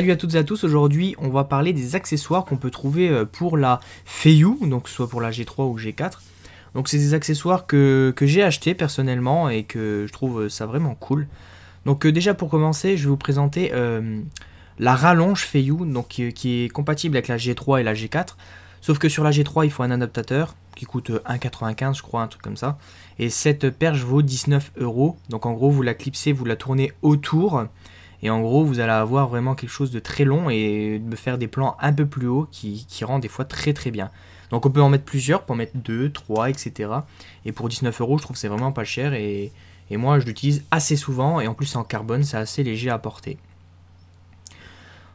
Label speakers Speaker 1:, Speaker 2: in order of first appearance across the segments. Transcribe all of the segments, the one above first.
Speaker 1: Salut à toutes et à tous, aujourd'hui on va parler des accessoires qu'on peut trouver euh, pour la Feiyu, donc soit pour la G3 ou G4. Donc c'est des accessoires que, j'ai acheté personnellement et que je trouve euh, ça vraiment cool. Donc euh, déjà pour commencer, je vais vous présenter la rallonge Feiyu, donc qui, est compatible avec la G3 et la G4. Sauf que sur la G3 il faut un adaptateur qui coûte 1,95 je crois, un truc comme ça. Et cette perche vaut 19 euros. Donc en gros vous la clipsez, vous la tournez autour et en gros, vous allez avoir vraiment quelque chose de très long et de faire des plans un peu plus haut qui, rend des fois très très bien. Donc on peut en mettre plusieurs, pour en mettre 2, 3, etc. Et pour 19 euros, je trouve que c'est vraiment pas cher et, moi je l'utilise assez souvent et en plus en carbone, c'est assez léger à porter.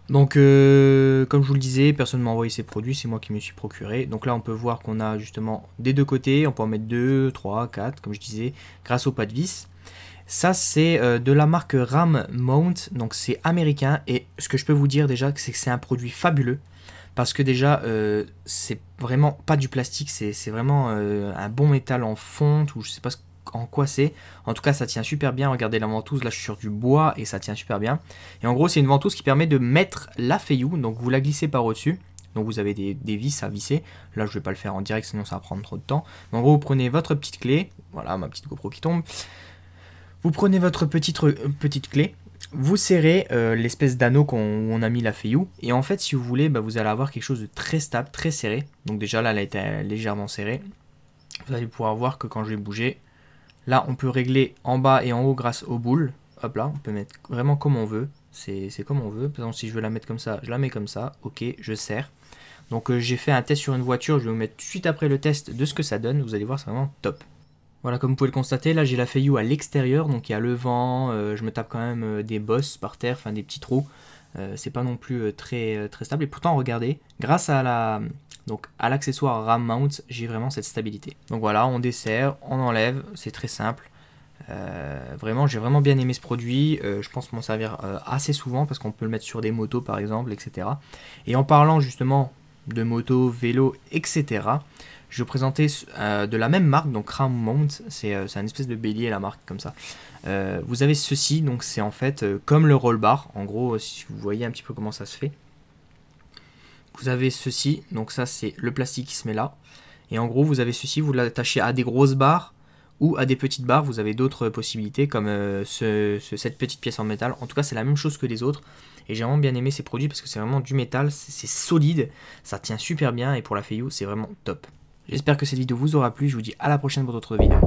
Speaker 1: Donc, euh, comme je vous le disais, personne ne m'a envoyé ces produits, c'est moi qui me suis procuré. Donc là, on peut voir qu'on a justement des deux côtés, on peut en mettre 2, 3, 4, comme je disais, grâce au pas de vis. Ça, c'est euh, de la marque Ram Mount, donc c'est américain. Et ce que je peux vous dire déjà, c'est que c'est un produit fabuleux. Parce que déjà, euh, c'est vraiment pas du plastique, c'est vraiment euh, un bon métal en fonte, ou je sais pas en quoi c'est. En tout cas, ça tient super bien. Regardez la ventouse, là je suis sur du bois et ça tient super bien. Et en gros, c'est une ventouse qui permet de mettre la feuillou, donc vous la glissez par au-dessus. Donc vous avez des, vis à visser. Là, je vais pas le faire en direct, sinon ça va prendre trop de temps. donc en gros, vous prenez votre petite clé. Voilà, ma petite GoPro qui tombe. Vous prenez votre petite, euh, petite clé, vous serrez euh, l'espèce d'anneau qu'on on a mis la feuille et en fait si vous voulez bah, vous allez avoir quelque chose de très stable, très serré. Donc déjà là elle a été euh, légèrement serrée. Vous allez pouvoir voir que quand je vais bouger, là on peut régler en bas et en haut grâce aux boules. Hop là, on peut mettre vraiment comme on veut. C'est comme on veut. Par exemple si je veux la mettre comme ça, je la mets comme ça. Ok, je serre. Donc j'ai fait un test sur une voiture, je vais vous mettre tout de suite après le test de ce que ça donne. Vous allez voir c'est vraiment top. Voilà, comme vous pouvez le constater, là j'ai la Feiyu à l'extérieur, donc il y a le vent, euh, je me tape quand même euh, des bosses par terre, enfin des petits trous. Euh, c'est pas non plus très, très stable. Et pourtant, regardez, grâce à la donc à l'accessoire RAM Mount, j'ai vraiment cette stabilité. Donc voilà, on dessert, on enlève, c'est très simple. vraiment, j'ai vraiment bien aimé ce produit. je pense m'en servir assez souvent parce qu'on peut le mettre sur des motos par exemple, etc. Et en parlant justement de moto, vélo, etc. Je présentais euh, de la même marque, donc Ram euh, c'est un espèce de bélier la marque comme ça. Euh, vous avez ceci, donc c'est en fait comme le roll bar, en gros si vous voyez un petit peu comment ça se fait. Vous avez ceci, donc ça c'est le plastique qui se met là. Et en gros vous avez ceci, vous l'attachez à des grosses barres ou à des petites barres, vous avez d'autres euh, possibilités comme euh, cette petite pièce en métal. En tout cas, c'est la même chose que les autres. Et j'ai vraiment bien aimé ces produits parce que c'est vraiment du métal, c'est solide, ça tient super bien et pour la Feiyu, c'est vraiment top. J'espère que cette vidéo vous aura plu, je vous dis à la prochaine pour d'autres vidéos.